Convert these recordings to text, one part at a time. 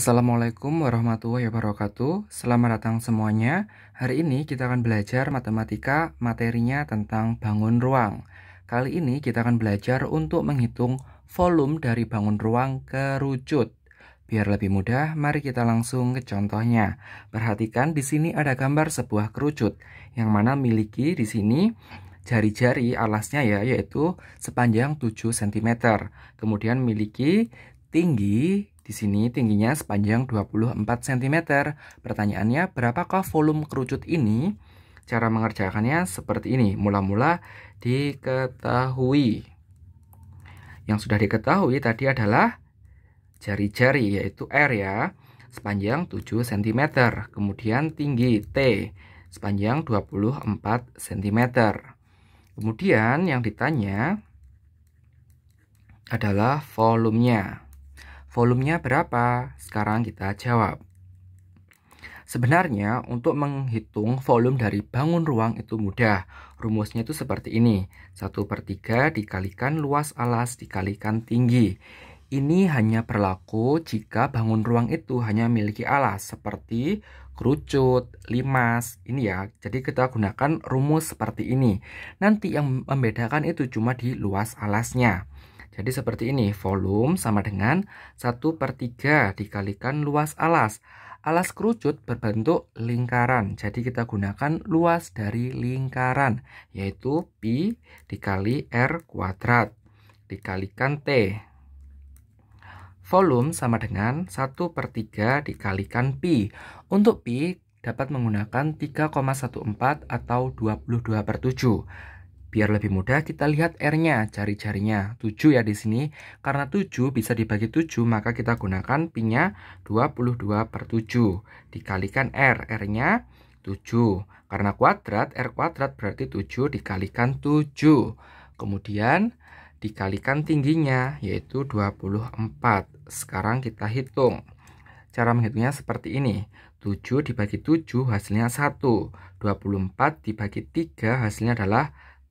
Assalamualaikum warahmatullahi wabarakatuh. Selamat datang semuanya. Hari ini kita akan belajar matematika, materinya tentang bangun ruang. Kali ini kita akan belajar untuk menghitung volume dari bangun ruang kerucut. Biar lebih mudah, mari kita langsung ke contohnya. Perhatikan di sini ada gambar sebuah kerucut yang mana miliki di sini jari-jari alasnya ya yaitu sepanjang 7 cm. Kemudian miliki tinggi di sini tingginya sepanjang 24 cm. Pertanyaannya, berapakah volume kerucut ini? Cara mengerjakannya seperti ini. Mula-mula diketahui. Yang sudah diketahui tadi adalah jari-jari, yaitu R ya, sepanjang 7 cm. Kemudian tinggi T, sepanjang 24 cm. Kemudian yang ditanya adalah volumenya. Volumenya berapa? Sekarang kita jawab. Sebenarnya untuk menghitung volume dari bangun ruang itu mudah. Rumusnya itu seperti ini. 1 per 3 dikalikan luas alas dikalikan tinggi. Ini hanya berlaku jika bangun ruang itu hanya memiliki alas seperti kerucut, limas, ini ya. Jadi kita gunakan rumus seperti ini. Nanti yang membedakan itu cuma di luas alasnya. Jadi seperti ini, volume sama dengan 1 per 3 dikalikan luas alas. Alas kerucut berbentuk lingkaran, jadi kita gunakan luas dari lingkaran, yaitu Pi dikali R kuadrat dikalikan T. Volume sama dengan 1 per 3 dikalikan Pi. Untuk Pi dapat menggunakan 3,14 atau 22 per 7. Biar lebih mudah kita lihat R-nya, jari-jarinya. 7 ya di sini. Karena 7 bisa dibagi 7 maka kita gunakan pi-nya 22 per 7. Dikalikan R, R-nya 7. Karena kuadrat, R kuadrat berarti 7 dikalikan 7. Kemudian dikalikan tingginya yaitu 24. Sekarang kita hitung. Cara menghitungnya seperti ini. 7 dibagi 7 hasilnya 1. 24 dibagi 3 hasilnya adalah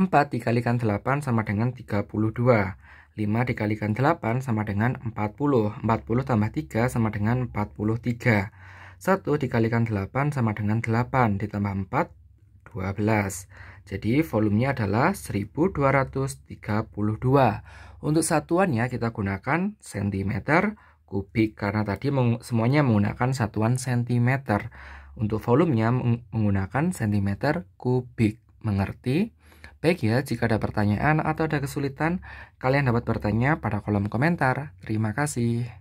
4 dikalikan 8 sama dengan 32. 5 dikalikan 8 sama dengan 40. 40 tambah 3 sama dengan 43. 1 dikalikan 8 sama dengan 8. Ditambah 4, 12. Jadi volumenya adalah 1232. Untuk satuannya kita gunakan cm kubik karena tadi semuanya menggunakan satuan cm. Untuk volumenya menggunakan cm kubik. Mengerti? Baik ya, jika ada pertanyaan atau ada kesulitan, kalian dapat bertanya pada kolom komentar. Terima kasih.